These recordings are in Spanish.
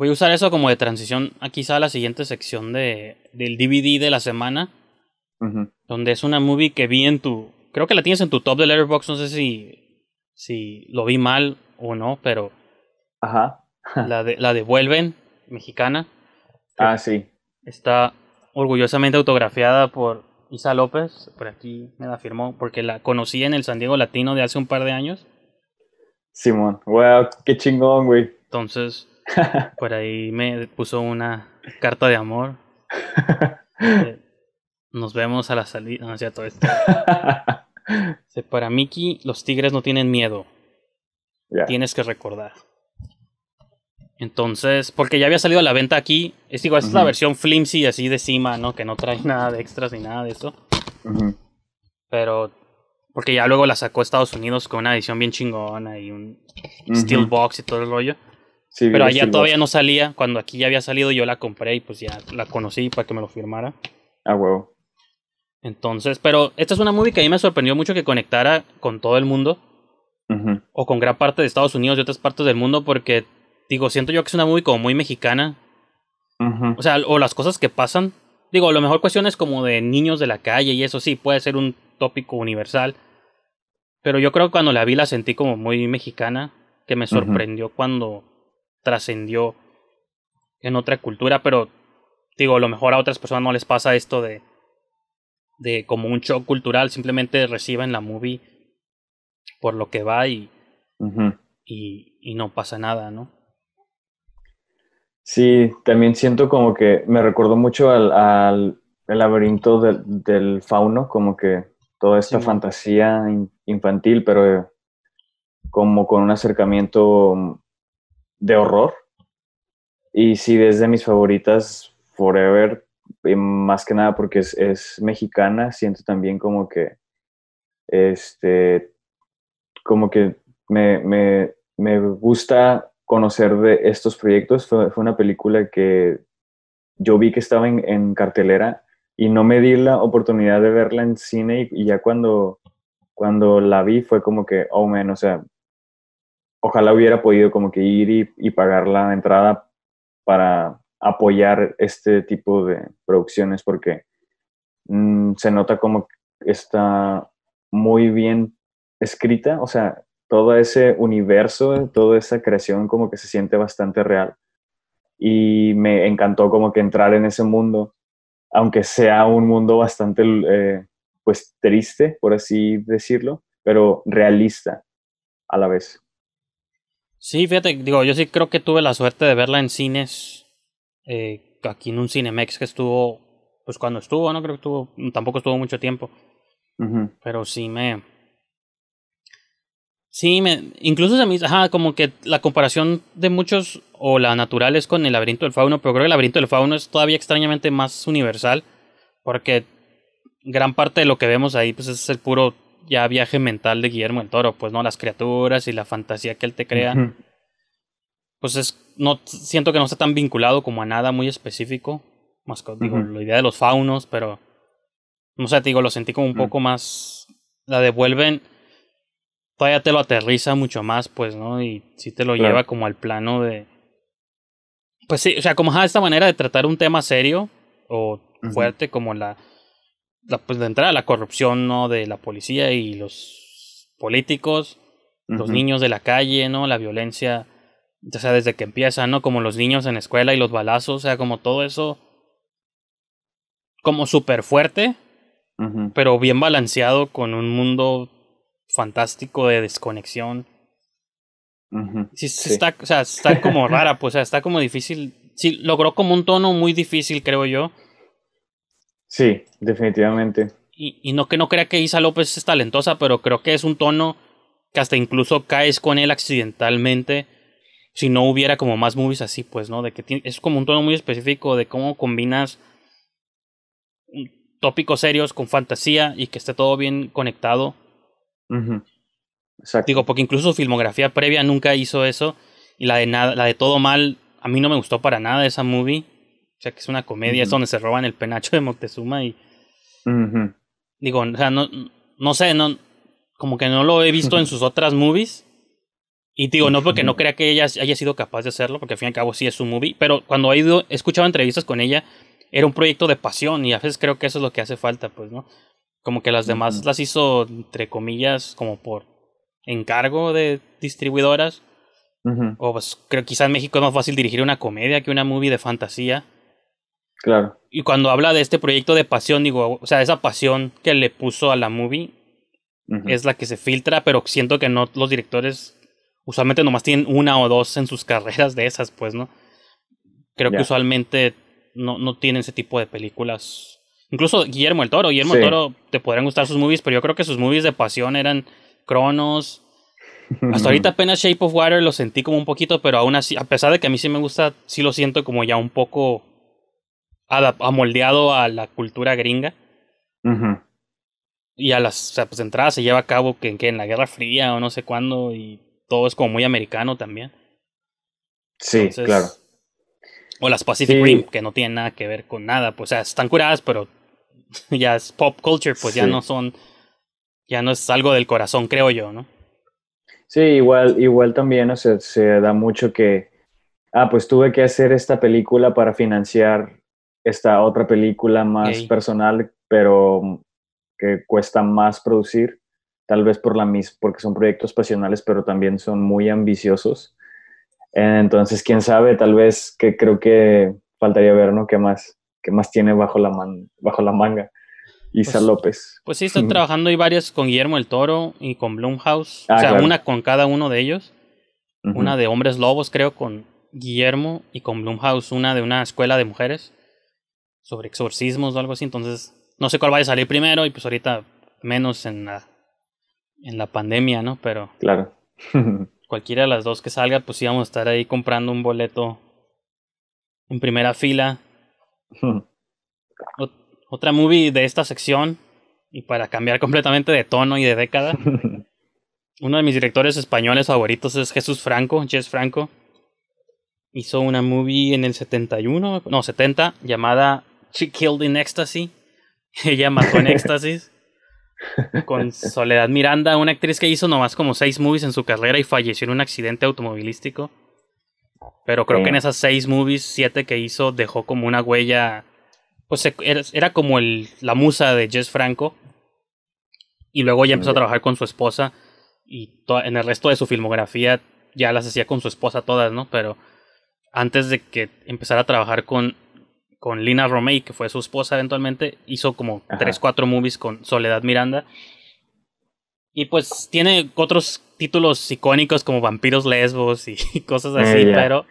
Voy a usar eso como de transición a quizá la siguiente sección de, del DVD de la semana. Donde es una movie que vi en tu. Creo que la tienes en tu top de Letterboxd. No sé si, si lo vi mal o no, pero. Ajá. la, de, la devuelven, mexicana. Ah, sí. Está orgullosamente autografiada por Isa López. Por aquí me la firmó porque la conocí en el San Diego Latino de hace un par de años. Simón, wow, qué chingón, güey. Entonces, Por ahí me puso una carta de amor. nos vemos a la salida. No, todo esto. para Mickey, los tigres no tienen miedo. Tienes que recordar. Entonces, porque ya había salido a la venta aquí. Es igual, es la versión flimsy así de cima, ¿no? Que no trae nada de extras ni nada de eso. Pero porque ya luego la sacó Estados Unidos con una edición bien chingona y un steel box y todo el rollo pero allá todavía no salía. Cuando aquí ya había salido, yo la compré y pues ya la conocí para que me lo firmara. Ah, huevo. Entonces, pero esta es una movie que a mí me sorprendió mucho que conectara con todo el mundo. O con gran parte de Estados Unidos y otras partes del mundo, porque, digo, siento yo que es una movie como muy mexicana. O sea, o las cosas que pasan. Digo, a lo mejor cuestiones como de niños de la calle y eso sí, puede ser un tópico universal. Pero yo creo que cuando la vi la sentí como muy mexicana, que me sorprendió cuando trascendió en otra cultura, pero digo, a lo mejor a otras personas no les pasa esto de, de como un shock cultural, simplemente reciben la movie por lo que va y, y, no pasa nada, ¿no? Sí, también siento como que me recordó mucho al, el laberinto del, fauno, como que toda esta fantasía infantil, pero eh, como con un acercamiento de horror. Y sí, desde mis favoritas forever, más que nada porque es, mexicana, siento también como que, este, como que me, gusta conocer de estos proyectos. Fue, una película que yo vi que estaba en, cartelera y no me di la oportunidad de verla en cine y, ya cuando, cuando la vi fue como que, oh man, o sea, ojalá hubiera podido como que ir y, pagar la entrada para apoyar este tipo de producciones porque mm, se nota como está muy bien escrita, o sea, todo ese universo, toda esa creación como que se siente bastante real. Y me encantó como que entrar en ese mundo, aunque sea un mundo bastante, eh, pues, triste, por así decirlo, pero realista a la vez. Sí, fíjate, digo, yo sí creo que tuve la suerte de verla en cines, eh, aquí en un Cinemex que estuvo, pues cuando estuvo, no creo que estuvo, tampoco estuvo mucho tiempo, pero sí me... Sí, me, incluso a mí, ajá, como que la comparación de muchos o la natural es con el laberinto del fauno, pero creo que el laberinto del fauno es todavía extrañamente más universal, porque gran parte de lo que vemos ahí pues es el puro ya viaje mental de Guillermo el Toro, pues no las criaturas y la fantasía que él te crea. Pues es no siento que no está tan vinculado como a nada muy específico, más que digo, la idea de los faunos, pero no sé, te digo, lo sentí como un mm. poco más la devuelven todavía te lo aterriza mucho más, pues, ¿no? Y sí te lo lleva como al plano de pues sí, o sea, como esta manera de tratar un tema serio o fuerte como la la, pues de entrada la corrupción no de la policía y los políticos los niños de la calle no la violencia o sea desde que empieza no como los niños en escuela y los balazos o sea como todo eso como súper fuerte pero bien balanceado con un mundo fantástico de desconexión está o sea está como rara pues o sea está como difícil sí logró como un tono muy difícil creo yo Sí, definitivamente. Y, y no que no crea que Isa López es talentosa, pero creo que es un tono que hasta incluso caes con él accidentalmente si no hubiera como más movies así, pues, ¿no? De que es como un tono muy específico de cómo combinas tópicos serios con fantasía y que esté todo bien conectado. Exacto. Digo, porque incluso su filmografía previa nunca hizo eso y la de nada, la de todo mal, a mí no me gustó para nada esa movie. O sea, que es una comedia, es donde se roban el penacho de Moctezuma y... Digo, o sea, no, no sé, no, como que no lo he visto en sus otras movies. Y digo, no porque no crea que ella haya sido capaz de hacerlo, porque al fin y al cabo sí es su movie, pero cuando he ido, escuchado entrevistas con ella, era un proyecto de pasión y a veces creo que eso es lo que hace falta, pues, ¿no? Como que las demás las hizo, entre comillas, como por encargo de distribuidoras. O pues creo que quizá en México es más fácil dirigir una comedia que una movie de fantasía. Claro. Y cuando habla de este proyecto de pasión, digo, o sea, esa pasión que le puso a la movie es la que se filtra, pero siento que no los directores usualmente nomás tienen una o dos en sus carreras de esas, pues, ¿no? Creo que usualmente no, no tienen ese tipo de películas. Incluso Guillermo el Toro, Guillermo el Toro, te podrían gustar sus movies, pero yo creo que sus movies de pasión eran Cronos. Hasta ahorita apenas Shape of Water lo sentí como un poquito, pero aún así, a pesar de que a mí sí me gusta, sí lo siento como ya un poco ha moldeado a la cultura gringa. Y a las pues, entradas se lleva a cabo que, en la Guerra Fría o no sé cuándo y todo es como muy americano también. Sí, claro. O las Pacific Rim, que no tienen nada que ver con nada. Pues, o sea, están curadas, pero ya es pop culture, pues ya no son. Ya no es algo del corazón, creo yo, ¿no? Sí, igual, igual también, se da mucho que. Ah, pues tuve que hacer esta película para financiar esta otra película más personal, pero mm, que cuesta más producir, tal vez por la mis porque son proyectos pasionales, pero también son muy ambiciosos. Entonces, quién sabe, tal vez que creo que faltaría ver, ¿no? ¿Qué más, qué más tiene bajo la, bajo la manga? Isa pues, López. Pues sí, estoy trabajando hay varias con Guillermo el Toro y con Blumhouse. Ah, o sea, una con cada uno de ellos. Una de Hombres Lobos, creo, con Guillermo y con Blumhouse. Una de una escuela de mujeres sobre exorcismos o algo así. Entonces, no sé cuál vaya a salir primero y pues ahorita menos en la, en la pandemia, ¿no? Pero. Claro. cualquiera de las dos que salga, pues íbamos a estar ahí comprando un boleto en primera fila. otra movie de esta sección, y para cambiar completamente de tono y de década, uno de mis directores españoles favoritos es Jesús Franco, Jess Franco. Hizo una movie en el 71, no, 70, llamada She Killed in Ecstasy. Ella mató en éxtasis. con Soledad Miranda, una actriz que hizo nomás como seis movies en su carrera y falleció en un accidente automovilístico. Pero creo que en esas seis movies, siete que hizo, dejó como una huella. Pues era, como el, la musa de Jess Franco. Y luego ya empezó a trabajar con su esposa. Y en el resto de su filmografía ya las hacía con su esposa todas, ¿no? Pero antes de que empezara a trabajar con con Lina Romay, que fue su esposa eventualmente, hizo como 3, 4 movies con Soledad Miranda. Y pues tiene otros títulos icónicos como Vampiros Lesbos y cosas así, eh, pero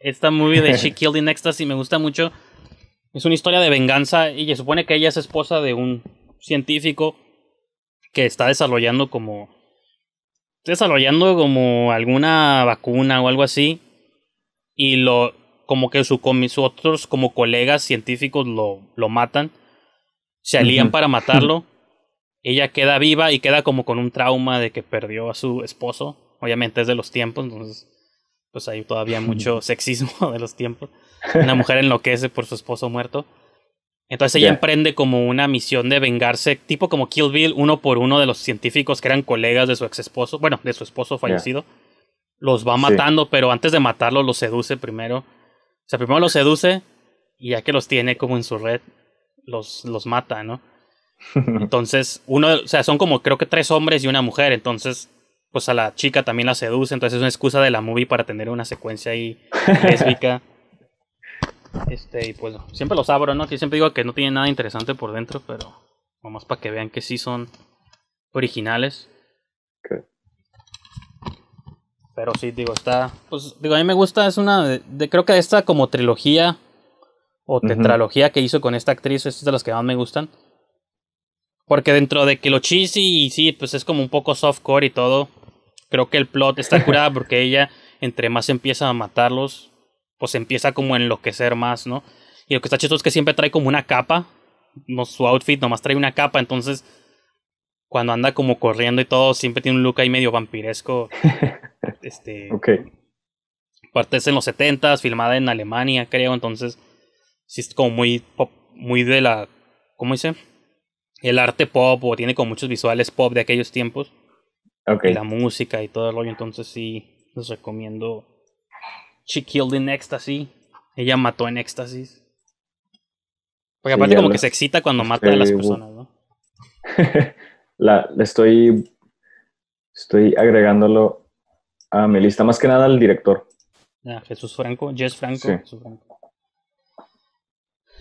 esta movie de She Killed in Ecstasy me gusta mucho. Es una historia de venganza y se supone que ella es esposa de un científico que está desarrollando como desarrollando como alguna vacuna o algo así y lo como que su, con mis otros como colegas científicos lo, lo matan, se alían para matarlo. Ella queda viva y queda como con un trauma de que perdió a su esposo. Obviamente es de los tiempos, entonces pues hay todavía mucho sexismo de los tiempos. Una mujer enloquece por su esposo muerto. Entonces ella emprende como una misión de vengarse, tipo como Kill Bill, uno por uno de los científicos que eran colegas de su ex esposo, bueno, de su esposo fallecido. Los va matando, pero antes de matarlo los seduce primero o sea, primero los seduce y ya que los tiene como en su red, los, los mata, ¿no? Entonces, uno, o sea, son como creo que tres hombres y una mujer, entonces, pues a la chica también la seduce, entonces es una excusa de la movie para tener una secuencia ahí lésbica. Este, y pues siempre los abro, ¿no? Que siempre digo que no tiene nada interesante por dentro, pero Vamos para que vean que sí son originales. Okay. Pero sí, digo, está. Pues digo, a mí me gusta, es una. De, creo que esta como trilogía o tetralogía que hizo con esta actriz es de las que más me gustan. Porque dentro de que lo cheesy y sí, pues es como un poco softcore y todo. Creo que el plot está curado porque ella, entre más empieza a matarlos, pues empieza como a enloquecer más, ¿no? Y lo que está chistoso es que siempre trae como una capa. No, su outfit nomás trae una capa, entonces cuando anda como corriendo y todo, siempre tiene un look ahí medio vampiresco. Este, Parte es en los 70 filmada en Alemania, creo. Entonces, sí es como muy pop, muy de la. ¿Cómo dice? El arte pop, o tiene como muchos visuales pop de aquellos tiempos. Okay. Y la música y todo el rollo. Entonces, sí, les recomiendo. She Killed in Ecstasy. Ella mató en éxtasis. Porque aparte, como que se excita cuando mata a las personas, ¿no? la, estoy. Estoy agregándolo Ah, me lista, más que nada el director. Ah, Jesús Franco, Jess Franco. Sí. Jesús Franco.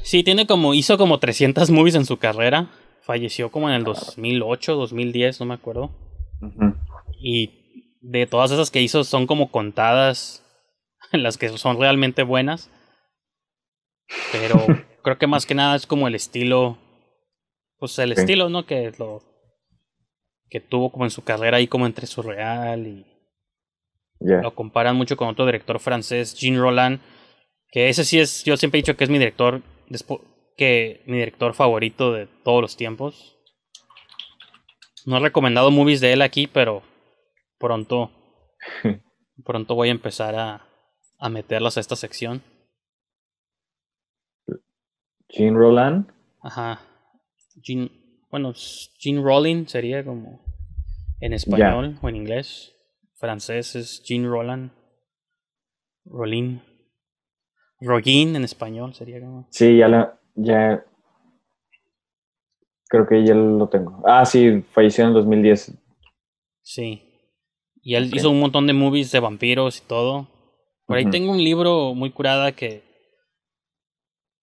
sí. tiene como, hizo como 300 movies en su carrera. Falleció como en el 2008, 2010, no me acuerdo. Y de todas esas que hizo son como contadas las que son realmente buenas. Pero creo que más que nada es como el estilo, pues el estilo, ¿no? Que que tuvo como en su carrera ahí como entre surreal y lo comparan mucho con otro director francés, Jean Roland, que ese sí es, yo siempre he dicho que es mi director, que mi director favorito de todos los tiempos. No he recomendado movies de él aquí, pero pronto, pronto voy a empezar a, a meterlas a esta sección. Jean Roland. Ajá. Jean, bueno, Jean rolling sería como en español o en inglés francés es Jean Roland. Rolin. Roguin en español sería como. Sí, ya la. Ya... Creo que ya lo tengo. Ah, sí, falleció en 2010. Sí. Y él hizo un montón de movies de vampiros y todo. Por ahí tengo un libro muy curada que.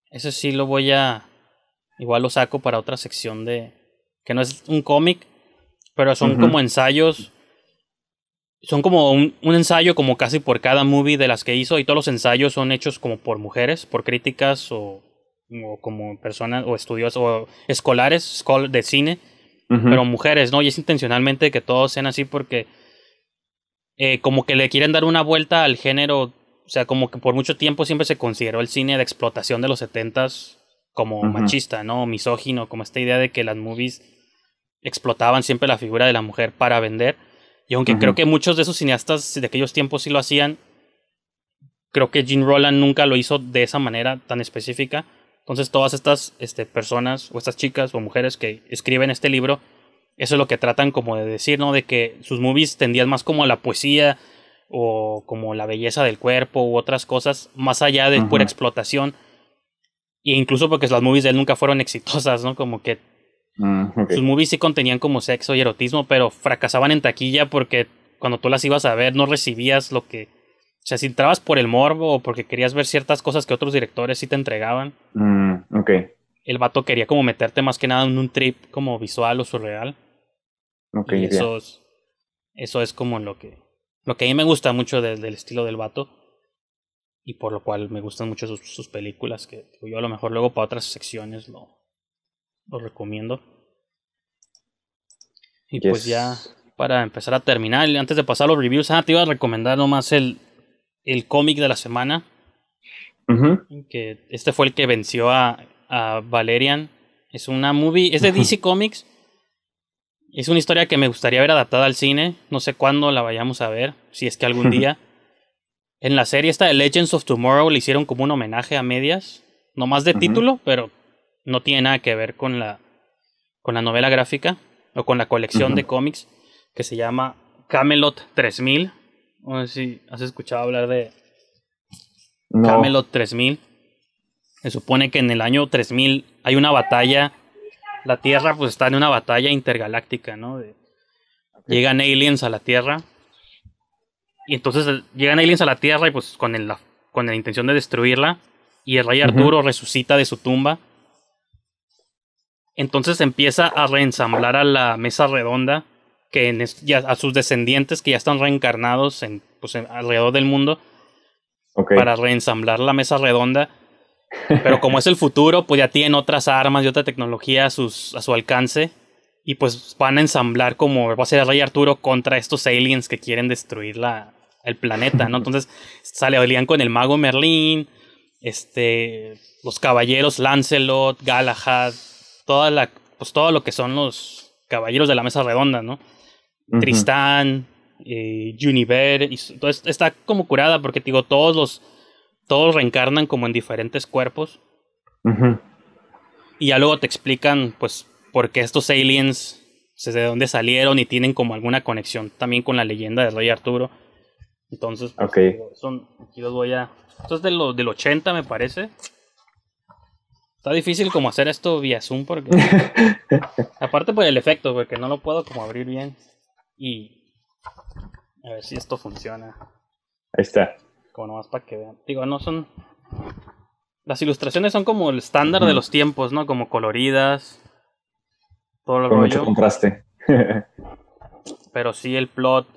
Ese sí lo voy a. Igual lo saco para otra sección de. Que no es un cómic, pero son como ensayos son como un, ensayo como casi por cada movie de las que hizo y todos los ensayos son hechos como por mujeres, por críticas o, como personas o estudios o escolares de cine, pero mujeres, ¿no? Y es intencionalmente que todos sean así porque eh, como que le quieren dar una vuelta al género, o sea, como que por mucho tiempo siempre se consideró el cine de explotación de los setentas como machista, ¿no? Misógino, como esta idea de que las movies explotaban siempre la figura de la mujer para vender y aunque creo que muchos de esos cineastas de aquellos tiempos sí lo hacían, creo que Gene Roland nunca lo hizo de esa manera tan específica. Entonces todas estas este, personas o estas chicas o mujeres que escriben este libro, eso es lo que tratan como de decir, ¿no? De que sus movies tendían más como la poesía o como la belleza del cuerpo u otras cosas, más allá de pura explotación. E incluso porque las movies de él nunca fueron exitosas, ¿no? Como que Ah, sus movies sí contenían como sexo y erotismo, pero fracasaban en taquilla porque cuando tú las ibas a ver no recibías lo que... O sea, si entrabas por el morbo o porque querías ver ciertas cosas que otros directores sí te entregaban. Mm, el vato quería como meterte más que nada en un trip como visual o surreal. Ok. Y eso, es, eso es como lo que, lo que a mí me gusta mucho del estilo del vato. Y por lo cual me gustan mucho sus, sus películas, que yo a lo mejor luego para otras secciones lo, lo recomiendo. Y pues ya para empezar a terminar, antes de pasar los reviews, ah, te iba a recomendar nomás el, cómic de la semana. que este fue el que venció a, Valerian. Es una movie, es de DC Comics. Es una historia que me gustaría ver adaptada al cine. No sé cuándo la vayamos a ver, si es que algún día. En la serie esta de Legends of Tomorrow le hicieron como un homenaje a medias. No más de título, pero no tiene nada que ver con la, con la novela gráfica o con la colección de cómics que se llama Camelot 3000. No sé si has escuchado hablar de Camelot 3000. Se supone que en el año 3000 hay una batalla. La Tierra pues está en una batalla intergaláctica, ¿no? Llegan aliens a la Tierra. Y entonces eh, llegan aliens a la Tierra y pues con, el, la, con la intención de destruirla. Y el rey Arturo resucita de su tumba entonces empieza a reensamblar a la mesa redonda, que a sus descendientes que ya están reencarnados en, pues, alrededor del mundo, para reensamblar la mesa redonda. Pero como es el futuro, pues ya tienen otras armas y otra tecnología a, a su alcance. Y pues van a ensamblar como va a ser el Rey Arturo contra estos aliens que quieren destruir la, el planeta, ¿no? Entonces sale Olían con el mago Merlín, este, los caballeros Lancelot, Galahad, toda la, pues todo lo que son los caballeros de la mesa redonda, ¿no? Tristán, eh, y entonces está como curada porque digo, todos los, todos reencarnan como en diferentes cuerpos. Y ya luego te explican, pues, por qué estos aliens, pues, de dónde salieron y tienen como alguna conexión también con la leyenda del rey Arturo. Entonces, pues, son, aquí los voy a... Esto es del 80, me parece. Está difícil como hacer esto vía Zoom porque... aparte por pues, el efecto, porque no lo puedo como abrir bien. Y... A ver si esto funciona. Ahí está. Como nomás para que vean. Digo, no son... Las ilustraciones son como el estándar de los tiempos, ¿no? Como coloridas. Todo lo Con mucho contraste. Pero sí, el plot...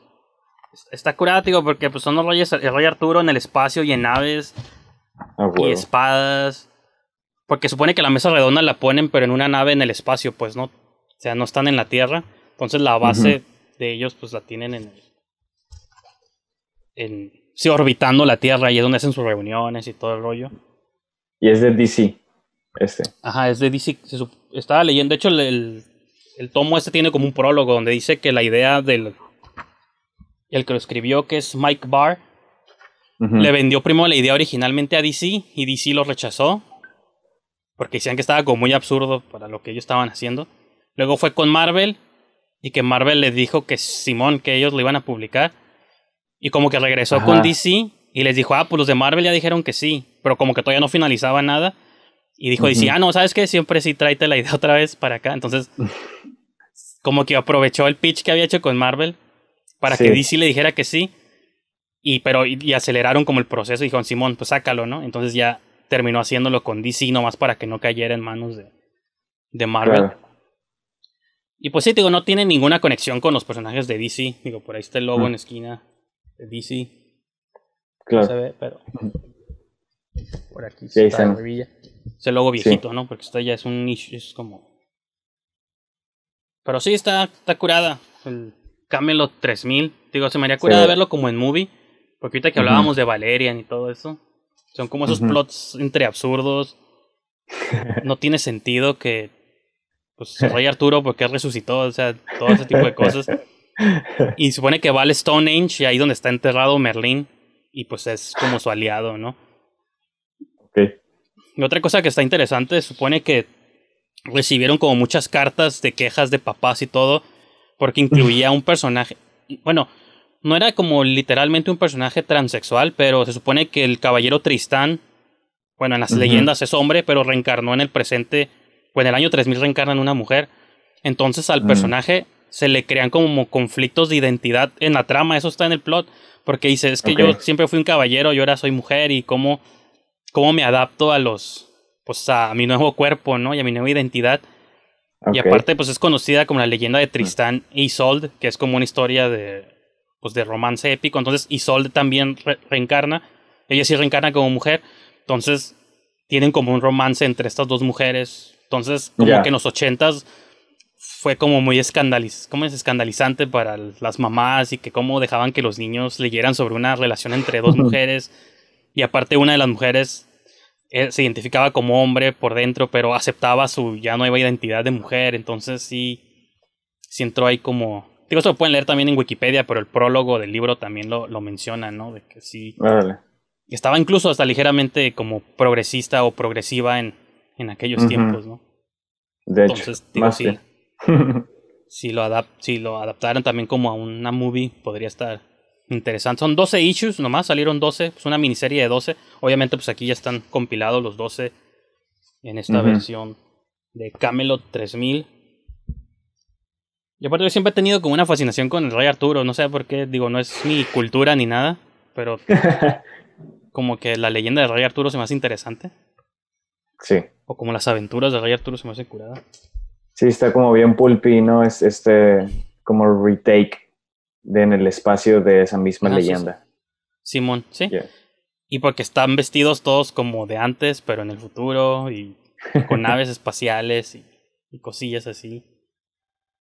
Está curado, digo, porque pues son los reyes, Arturo en el espacio y en aves. Y espadas porque supone que la mesa redonda la ponen, pero en una nave en el espacio, pues no. O sea, no están en la Tierra. Entonces la base de ellos, pues la tienen en. en sí, orbitando la Tierra y es donde hacen sus reuniones y todo el rollo. Y es de DC, este. Ajá, es de DC. estaba leyendo, de hecho, el, el, tomo este tiene como un prólogo donde dice que la idea del. El que lo escribió, que es Mike Barr, le vendió primero la idea originalmente a DC y DC lo rechazó porque decían que estaba como muy absurdo para lo que ellos estaban haciendo. Luego fue con Marvel y que Marvel les dijo que Simón, que ellos lo iban a publicar. Y como que regresó con DC y les dijo, ah, pues los de Marvel ya dijeron que sí, pero como que todavía no finalizaba nada. Y dijo, DC, ah, no, ¿sabes qué? Siempre sí tráete la idea otra vez para acá. Entonces, como que aprovechó el pitch que había hecho con Marvel para que DC le dijera que sí. Y, pero, y, aceleraron como el proceso y dijeron, Simón, pues sácalo, ¿no? Entonces ya terminó haciéndolo con DC nomás para que no cayera en manos de, de Marvel. Y pues sí, digo, no tiene ninguna conexión con los personajes de DC. Digo, por ahí está el logo en esquina de DC. No se ve, pero. Por aquí está la revilla. Ese logo viejito, ¿no? Porque esto ya es un niche, es como. Pero sí, está, está curada. El Camelot 3000. Digo, se me haría curada verlo como en movie. Porque ahorita que hablábamos de Valerian y todo eso. Son como esos plots entre absurdos. No tiene sentido que pues Rey Arturo porque resucitó, o sea, todo ese tipo de cosas. Y supone que va al Stonehenge y ahí donde está enterrado Merlín y pues es como su aliado, ¿no? Ok. Y otra cosa que está interesante, supone que recibieron como muchas cartas de quejas de papás y todo porque incluía un personaje, bueno, no era como literalmente un personaje transexual, pero se supone que el caballero Tristán, bueno, en las leyendas es hombre, pero reencarnó en el presente, o en el año 3000 reencarna en una mujer. Entonces al personaje se le crean como conflictos de identidad en la trama, eso está en el plot, porque dice, es que yo siempre fui un caballero y ahora soy mujer y cómo, cómo me adapto a los, pues a mi nuevo cuerpo, ¿no? Y a mi nueva identidad. Y aparte, pues es conocida como la leyenda de Tristán y Isolde, que es como una historia de pues, de romance épico. Entonces, Isolde también reencarna. Ella sí reencarna como mujer. Entonces, tienen como un romance entre estas dos mujeres. Entonces, como que en los ochentas fue como muy escandaliz como es escandalizante para las mamás y que como dejaban que los niños leyeran sobre una relación entre dos mujeres. Y aparte una de las mujeres eh, se identificaba como hombre por dentro, pero aceptaba su ya no nueva identidad de mujer. Entonces sí, sí entró ahí como Digo, lo pueden leer también en Wikipedia, pero el prólogo del libro también lo, lo menciona, ¿no? De que sí. Estaba incluso hasta ligeramente como progresista o progresiva en, en aquellos tiempos, ¿no? De Entonces, hecho, digo, sí, si, lo si lo adaptaran también como a una movie, podría estar interesante. Son 12 issues nomás, salieron 12, Es pues una miniserie de 12. Obviamente, pues aquí ya están compilados los 12 en esta versión de Camelot 3000. Y aparte yo siempre he tenido como una fascinación con el Rey Arturo, no sé por qué, digo, no es mi cultura ni nada, pero como que la leyenda de Rey Arturo se me hace interesante. Sí. O como las aventuras de Rey Arturo se me hacen curada. Sí, está como bien pulpino ¿no? Es este como retake en el espacio de esa misma leyenda. Simón, sí. Y porque están vestidos todos como de antes, pero en el futuro, y con naves espaciales y cosillas así.